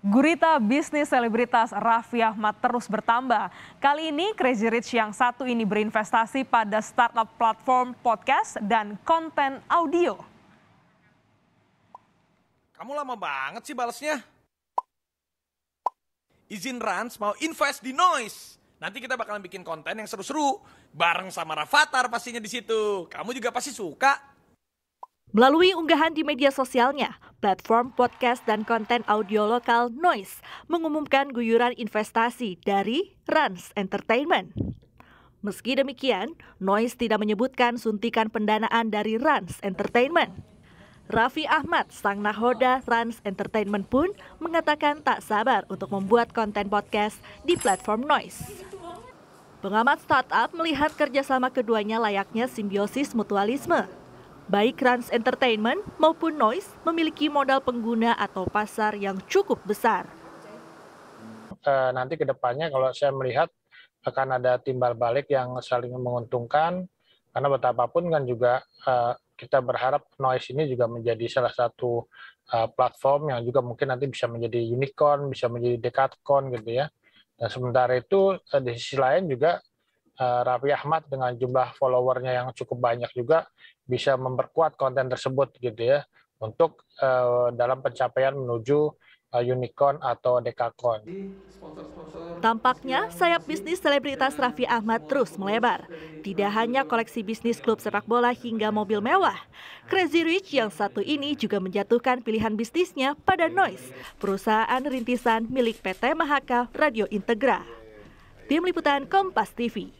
Gurita bisnis selebritas Raffi Ahmad terus bertambah. Kali ini Crazy Rich yang satu ini berinvestasi pada startup platform podcast dan konten audio. Kamu lama banget sih balasnya. Izin Rans mau invest di Noise. Nanti kita bakalan bikin konten yang seru-seru. Bareng sama Rafathar pastinya di situ. Kamu juga pasti suka. Melalui unggahan di media sosialnya, platform podcast dan konten audio lokal Noise mengumumkan guyuran investasi dari Rans Entertainment. Meski demikian, Noise tidak menyebutkan suntikan pendanaan dari Rans Entertainment. Raffi Ahmad, sang nahoda Rans Entertainment pun mengatakan tak sabar untuk membuat konten podcast di platform Noise. Pengamat startup melihat kerjasama keduanya layaknya simbiosis mutualisme Baik Rans Entertainment maupun Noise memiliki modal pengguna atau pasar yang cukup besar. Eh, nanti ke depannya kalau saya melihat akan ada timbal balik yang saling menguntungkan karena betapapun kan juga eh, kita berharap noise ini juga menjadi salah satu eh, platform yang juga mungkin nanti bisa menjadi unicorn, bisa menjadi decathlon gitu ya. Dan sementara itu di sisi lain juga Eh, Raffi Ahmad dengan jumlah followernya yang cukup banyak juga bisa memperkuat konten tersebut gitu ya untuk eh, dalam pencapaian menuju eh, unicorn atau dekakon. Tampaknya sayap bisnis selebritas Raffi Ahmad terus melebar. Tidak hanya koleksi bisnis klub sepak bola hingga mobil mewah. Crazy Rich yang satu ini juga menjatuhkan pilihan bisnisnya pada Noise, perusahaan rintisan milik PT Mahaka Radio Integra. Tim Liputan Kompas TV.